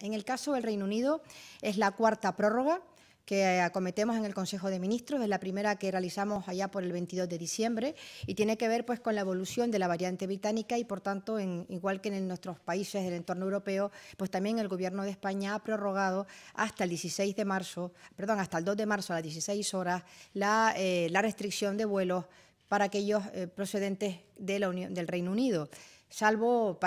En el caso del Reino Unido es la cuarta prórroga que eh, acometemos en el Consejo de Ministros, es la primera que realizamos allá por el 22 de diciembre y tiene que ver pues con la evolución de la variante británica y por tanto, en, igual que en nuestros países del entorno europeo, pues también el Gobierno de España ha prorrogado hasta el 16 de marzo, perdón, hasta el 2 de marzo a las 16 horas eh, la, restricción de vuelos para aquellos eh, procedentes de la del Reino Unido salvo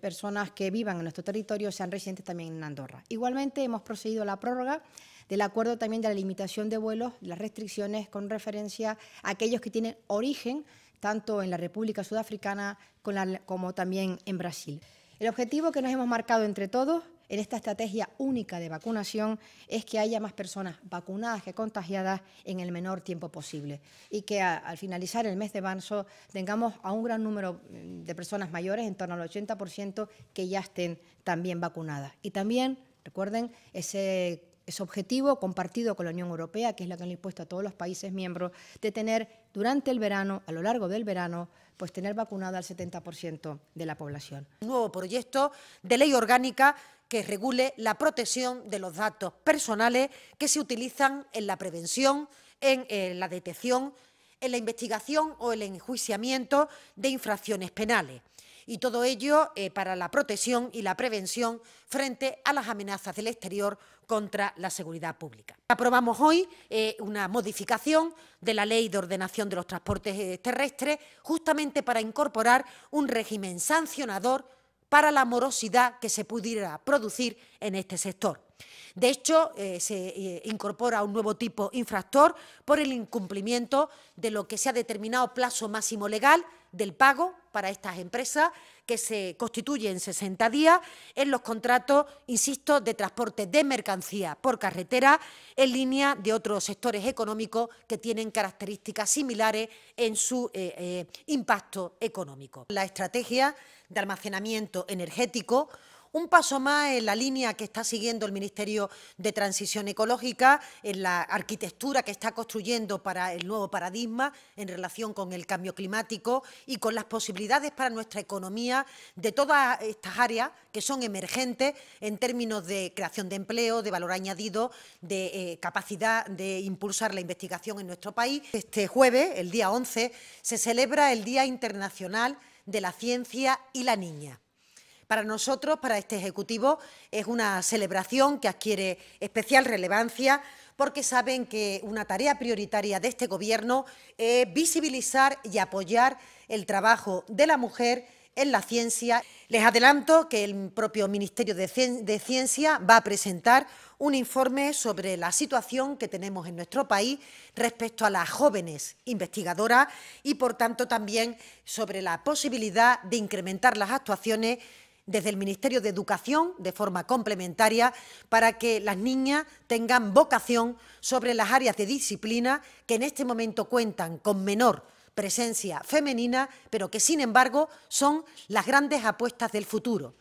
personas que vivan en nuestro territorio sean residentes también en Andorra. Igualmente hemos procedido a la prórroga del acuerdo también de la limitación de vuelos, las restricciones con referencia a aquellos que tienen origen tanto en la República Sudafricana como también en Brasil. El objetivo que nos hemos marcado entre todos en esta estrategia única de vacunación es que haya más personas vacunadas que contagiadas en el menor tiempo posible y que al finalizar el mes de marzo tengamos a un gran número mm, de personas mayores, en torno al 80%, que ya estén también vacunadas. Y también, recuerden, ese objetivo compartido con la Unión Europea, que es lo que han impuesto a todos los países miembros, de tener durante el verano, a lo largo del verano, pues tener vacunada al 70% de la población. Un nuevo proyecto de ley orgánica que regule la protección de los datos personales que se utilizan en la prevención, en eh, la detección, en la investigación o el enjuiciamiento de infracciones penales. Y todo ello eh, para la protección y la prevención frente a las amenazas del exterior contra la seguridad pública. Aprobamos hoy eh, una modificación de la Ley de Ordenación de los Transportes Terrestres justamente para incorporar un régimen sancionador para la morosidad que se pudiera producir en este sector. De hecho, eh, se eh, incorpora un nuevo tipo infractor por el incumplimiento de lo que se ha determinado plazo máximo legal del pago para estas empresas que se constituye en 60 días en los contratos, insisto, de transporte de mercancía por carretera en línea de otros sectores económicos que tienen características similares en su eh, eh, impacto económico. La estrategia de almacenamiento energético un paso más en la línea que está siguiendo el Ministerio de Transición Ecológica, en la arquitectura que está construyendo para el nuevo paradigma en relación con el cambio climático y con las posibilidades para nuestra economía de todas estas áreas que son emergentes en términos de creación de empleo, de valor añadido, de eh, capacidad de impulsar la investigación en nuestro país. Este jueves, el día 11, se celebra el Día Internacional de la Ciencia y la Niña. Para nosotros, para este Ejecutivo, es una celebración que adquiere especial relevancia porque saben que una tarea prioritaria de este Gobierno es visibilizar y apoyar el trabajo de la mujer en la ciencia. Les adelanto que el propio Ministerio de, Ciencia va a presentar un informe sobre la situación que tenemos en nuestro país respecto a las jóvenes investigadoras y, por tanto, también sobre la posibilidad de incrementar las actuaciones desde el Ministerio de Educación de forma complementaria para que las niñas tengan vocación sobre las áreas de disciplina que en este momento cuentan con menor presencia femenina, pero que sin embargo son las grandes apuestas del futuro.